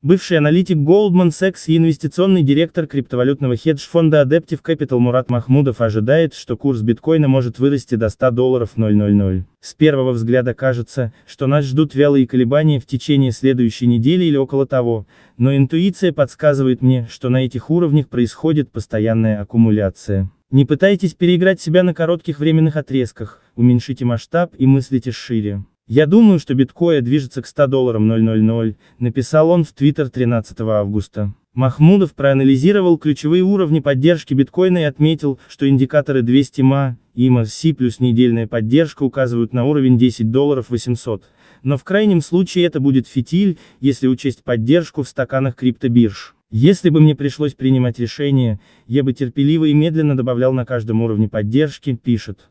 Бывший аналитик Goldman Sachs и инвестиционный директор криптовалютного хедж-фонда Adaptive Capital Мурат Махмудов ожидает, что курс биткоина может вырасти до 100 долларов 000. С первого взгляда кажется, что нас ждут вялые колебания в течение следующей недели или около того, но интуиция подсказывает мне, что на этих уровнях происходит постоянная аккумуляция. Не пытайтесь переиграть себя на коротких временных отрезках, уменьшите масштаб и мыслите шире. «Я думаю, что биткоин движется к 100 долларам 000», написал он в Твиттер 13 августа. Махмудов проанализировал ключевые уровни поддержки биткоина и отметил, что индикаторы 200 ма и MSC плюс недельная поддержка указывают на уровень 10 долларов 800, но в крайнем случае это будет фитиль, если учесть поддержку в стаканах криптобирж. Если бы мне пришлось принимать решение, я бы терпеливо и медленно добавлял на каждом уровне поддержки, пишет.